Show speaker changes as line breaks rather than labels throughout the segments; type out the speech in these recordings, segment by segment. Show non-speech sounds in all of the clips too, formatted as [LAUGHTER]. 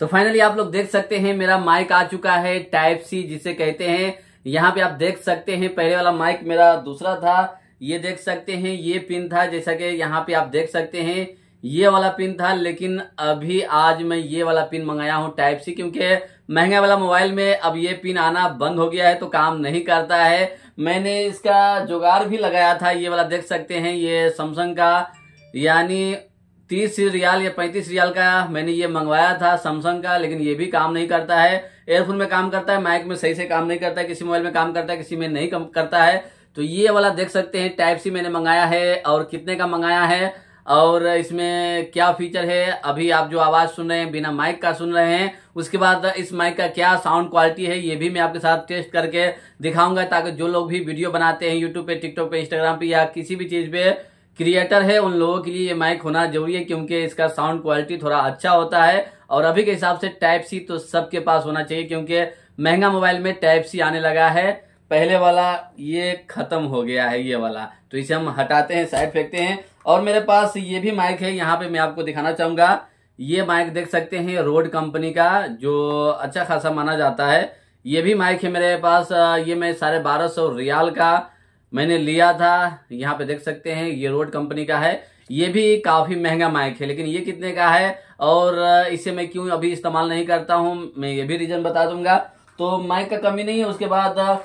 तो फाइनली आप लोग देख सकते हैं मेरा माइक आ चुका है टाइप सी जिसे कहते हैं यहाँ पे आप देख सकते हैं पहले वाला माइक मेरा दूसरा था ये देख सकते हैं ये पिन था जैसा कि यहाँ पे आप देख सकते हैं ये वाला पिन था लेकिन अभी आज मैं ये वाला पिन मंगाया हूँ टाइप सी क्योंकि महंगा वाला मोबाइल में अब ये पिन आना बंद हो गया है तो काम नहीं करता है मैंने इसका जुगाड़ भी लगाया था ये वाला देख सकते हैं ये सैमसंग का यानी तीस रियाल या पैंतीस रियाल का मैंने ये मंगवाया था सैमसंग का लेकिन ये भी काम नहीं करता है एयरफोन में काम करता है माइक में सही से काम नहीं करता है किसी मोबाइल में काम करता है किसी में नहीं करता है तो ये वाला देख सकते हैं टाइप सी मैंने मंगाया है और कितने का मंगाया है और इसमें क्या फीचर है अभी आप जो आवाज़ सुन रहे हैं बिना माइक का सुन रहे हैं उसके बाद इस माइक का क्या साउंड क्वालिटी है ये भी मैं आपके साथ टेस्ट करके दिखाऊंगा ताकि जो लोग भी वीडियो बनाते हैं यूट्यूब पे टिकटॉक पे इंस्टाग्राम पे या किसी भी चीज़ पे क्रिएटर है उन लोगों के लिए ये माइक होना जरूरी है क्योंकि इसका साउंड क्वालिटी थोड़ा अच्छा होता है और अभी के हिसाब से टाइप सी तो सबके पास होना चाहिए क्योंकि महंगा मोबाइल में टाइप सी आने लगा है पहले वाला ये खत्म हो गया है ये वाला तो इसे हम हटाते हैं साइड फेंकते हैं और मेरे पास ये भी माइक है यहाँ पे मैं आपको दिखाना चाहूंगा ये माइक देख सकते हैं रोड कंपनी का जो अच्छा खासा माना जाता है ये भी माइक है मेरे पास ये मैं साढ़े बारह सौ रियाल का मैंने लिया था यहाँ पे देख सकते हैं ये रोड कंपनी का है ये भी काफ़ी महंगा माइक है लेकिन ये कितने का है और इसे मैं क्यों अभी इस्तेमाल नहीं करता हूँ मैं ये भी रीज़न बता दूंगा तो माइक का कमी नहीं है उसके बाद आ,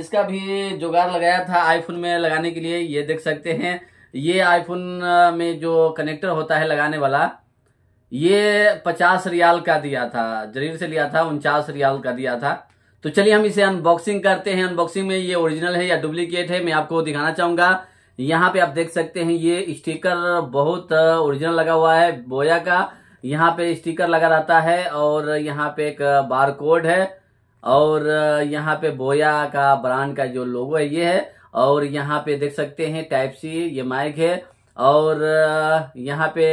इसका भी जुगाड़ लगाया था आईफोन में लगाने के लिए ये देख सकते हैं ये आईफोन में जो कनेक्टर होता है लगाने वाला ये पचास रियाल का दिया था जरीर से लिया था उनचास रियाल का दिया था तो चलिए हम इसे अनबॉक्सिंग करते हैं अनबॉक्सिंग में ये ओरिजिनल है या डुप्लीकेट है मैं आपको दिखाना चाहूंगा यहाँ पे आप देख सकते हैं ये स्टिकर बहुत ओरिजिनल लगा हुआ है बोया का यहाँ पे स्टिकर लगा रहता है और यहाँ पे एक बार कोड है और यहाँ पे बोया का ब्रांड का जो लोगो है ये है और यहाँ पे देख सकते हैं टाइप सी ये माइक है और यहाँ पे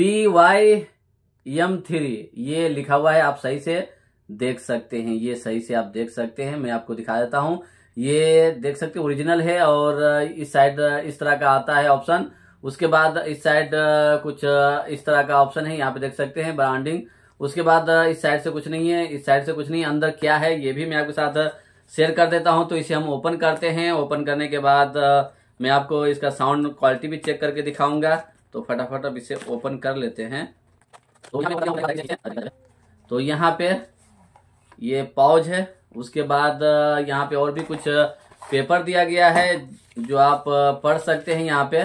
बी वाई एम थ्री ये लिखा हुआ है आप सही से देख सकते हैं ये सही से आप देख सकते हैं मैं आपको दिखा देता हूँ ये देख सकते ओरिजिनल है और इस साइड इस तरह का आता है ऑप्शन उसके बाद इस साइड कुछ इस तरह का ऑप्शन है यहाँ पे देख सकते हैं ब्रांडिंग उसके बाद इस साइड से कुछ नहीं है इस साइड से कुछ नहीं अंदर क्या है ये भी मैं आपके साथ शेयर कर देता हूँ तो इसे हम ओपन करते हैं ओपन करने के बाद मैं आपको इसका साउंड क्वालिटी भी चेक करके दिखाऊंगा तो फटाफट अब इसे ओपन कर लेते हैं तो यहाँ पे ये पाउज है उसके बाद यहाँ पे और भी कुछ पेपर दिया गया है जो आप पढ़ सकते हैं यहाँ पे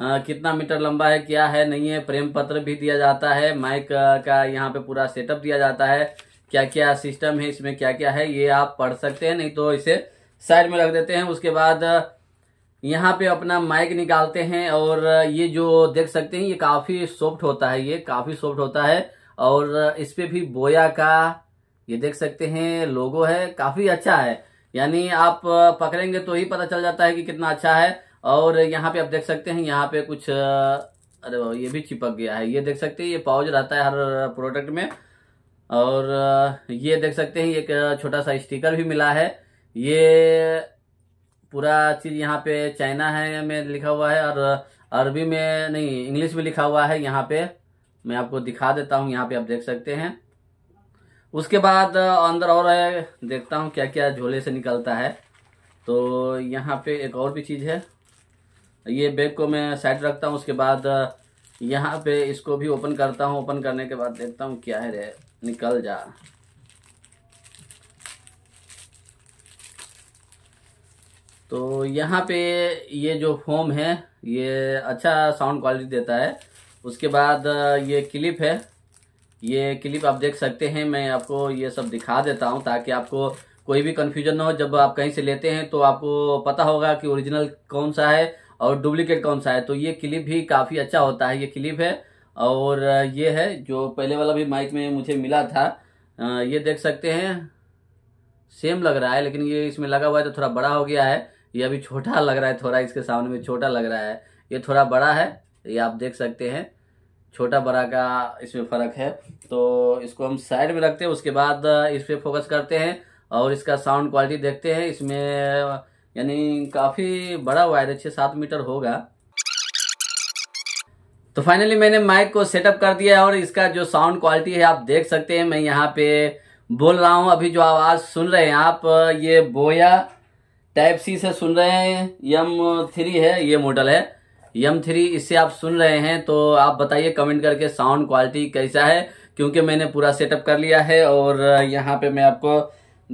आ, कितना मीटर लंबा है क्या है नहीं है प्रेम पत्र भी दिया जाता है माइक का यहाँ पे पूरा सेटअप दिया जाता है क्या क्या सिस्टम है इसमें क्या क्या है ये आप पढ़ सकते हैं नहीं तो इसे साइड में रख देते हैं उसके बाद यहाँ पे अपना माइक निकालते हैं और ये जो देख सकते हैं ये काफ़ी सॉफ्ट होता है ये काफ़ी सॉफ्ट होता है और इस पर भी बोया का ये देख सकते हैं लोगो है काफी अच्छा है यानी आप पकड़ेंगे तो ही पता चल जाता है कि कितना अच्छा है और यहाँ पे आप देख सकते हैं यहाँ पे कुछ अरे बाबा ये भी चिपक गया है ये देख सकते हैं ये पाउच रहता है हर प्रोडक्ट में और ये देख सकते हैं एक छोटा सा स्टिकर भी मिला है ये पूरा चीज़ यहाँ पे चाइना है में लिखा हुआ है और अरबी में नहीं इंग्लिश में लिखा हुआ है यहाँ पे मैं आपको दिखा देता हूँ यहाँ पे आप देख सकते हैं उसके बाद अंदर और देखता हूँ क्या क्या झोले से निकलता है तो यहाँ पे एक और भी चीज़ है ये बैग को मैं साइड रखता हूँ उसके बाद यहाँ पे इसको भी ओपन करता हूँ ओपन करने के बाद देखता हूँ क्या है रे निकल जा तो यहाँ पे ये जो फोम है ये अच्छा साउंड क्वालिटी देता है उसके बाद ये क्लिप है ये क्लिप आप देख सकते हैं मैं आपको ये सब दिखा देता हूँ ताकि आपको कोई भी कन्फ्यूजन ना हो जब आप कहीं से लेते हैं तो आपको पता होगा कि ओरिजिनल कौन सा है और डुप्लीकेट कौन सा है तो ये क्लिप भी काफ़ी अच्छा होता है ये क्लिप है और ये है जो पहले वाला भी माइक में मुझे मिला था ये देख सकते हैं सेम लग रहा है लेकिन ये इसमें लगा हुआ है तो थोड़ा बड़ा हो गया है ये अभी छोटा [LAUGHS] लग रहा है थोड़ा इसके सामने में छोटा लग रहा है ये थोड़ा बड़ा है ये आप देख सकते हैं छोटा बड़ा का इसमें फ़र्क है तो इसको हम साइड में रखते हैं उसके बाद इस पर फोकस करते हैं और इसका साउंड क्वालिटी देखते हैं इसमें यानी काफ़ी बड़ा वायर है छः सात मीटर होगा तो फाइनली मैंने माइक को सेटअप कर दिया है और इसका जो साउंड क्वालिटी है आप देख सकते हैं मैं यहाँ पे बोल रहा हूँ अभी जो आवाज़ सुन रहे हैं आप ये बोया टाइप सी से सुन रहे हैं यम थ्री है ये मॉडल है यम थ्री इससे आप सुन रहे हैं तो आप बताइए कमेंट करके साउंड क्वालिटी कैसा है क्योंकि मैंने पूरा सेटअप कर लिया है और यहाँ पे मैं आपको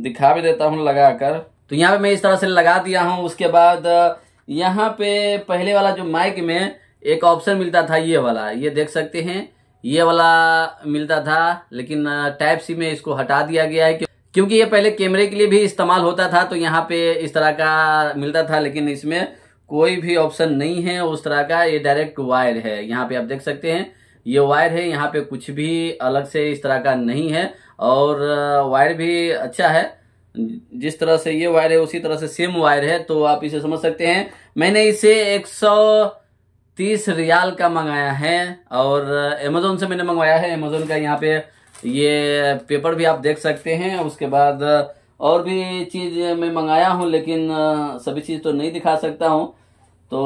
दिखा भी देता हूँ लगा कर तो यहाँ पे मैं इस तरह से लगा दिया हूँ उसके बाद यहाँ पे पहले वाला जो माइक में एक ऑप्शन मिलता था ये वाला ये देख सकते हैं ये वाला मिलता था लेकिन टाइप सी में इसको हटा दिया गया है क्योंकि ये पहले कैमरे के लिए भी इस्तेमाल होता था तो यहाँ पे इस तरह का मिलता था लेकिन इसमें कोई भी ऑप्शन नहीं है उस तरह का ये डायरेक्ट वायर है यहाँ पे आप देख सकते हैं ये वायर है यहाँ पे कुछ भी अलग से इस तरह का नहीं है और वायर भी अच्छा है जिस तरह से ये वायर है उसी तरह से सेम वायर है तो आप इसे समझ सकते हैं मैंने इसे 130 रियाल का मंगाया है और अमेजोन से मैंने मंगवाया है अमेजोन का यहाँ पे ये पेपर भी आप देख सकते हैं उसके बाद और भी चीज़ मैं मंगाया हूँ लेकिन सभी चीज़ तो नहीं दिखा सकता हूँ तो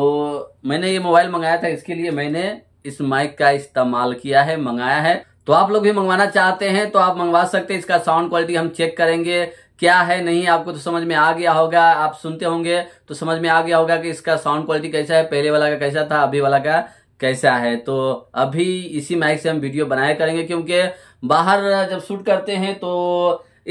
मैंने ये मोबाइल मंगाया था इसके लिए मैंने इस माइक का इस्तेमाल किया है मंगाया है तो आप लोग भी मंगवाना चाहते हैं तो आप मंगवा सकते हैं इसका साउंड क्वालिटी हम चेक करेंगे क्या है नहीं आपको तो समझ में आ गया होगा आप सुनते होंगे तो समझ में आ गया होगा कि इसका साउंड क्वालिटी कैसा है पहले वाला का कैसा था अभी वाला का कैसा है तो अभी इसी माइक से हम वीडियो बनाया करेंगे क्योंकि बाहर जब शूट करते हैं तो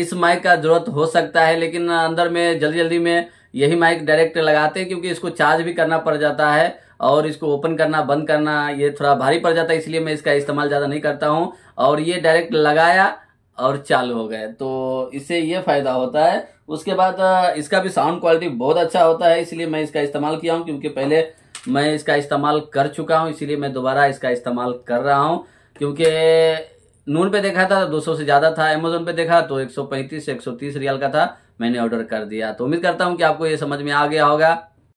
इस माइक का जरूरत हो सकता है लेकिन अंदर में जल्दी जल्दी में यही माइक डायरेक्ट लगाते हैं क्योंकि इसको चार्ज भी करना पड़ जाता है और इसको ओपन करना बंद करना ये थोड़ा भारी पड़ जाता है इसलिए मैं इसका इस्तेमाल ज़्यादा नहीं करता हूँ और ये डायरेक्ट लगाया और चालू हो गए तो इससे ये फ़ायदा होता है उसके बाद इसका भी साउंड क्वालिटी बहुत अच्छा होता है इसलिए मैं इसका इस्तेमाल किया हूँ क्योंकि पहले मैं इसका इस्तेमाल कर चुका हूँ इसीलिए मैं दोबारा इसका इस्तेमाल कर रहा हूँ क्योंकि नून पे देखा था 200 तो से ज़्यादा था अमेजोन पे देखा तो 135 130 रियल का था मैंने ऑर्डर कर दिया तो उम्मीद करता हूँ कि आपको ये समझ में आ गया होगा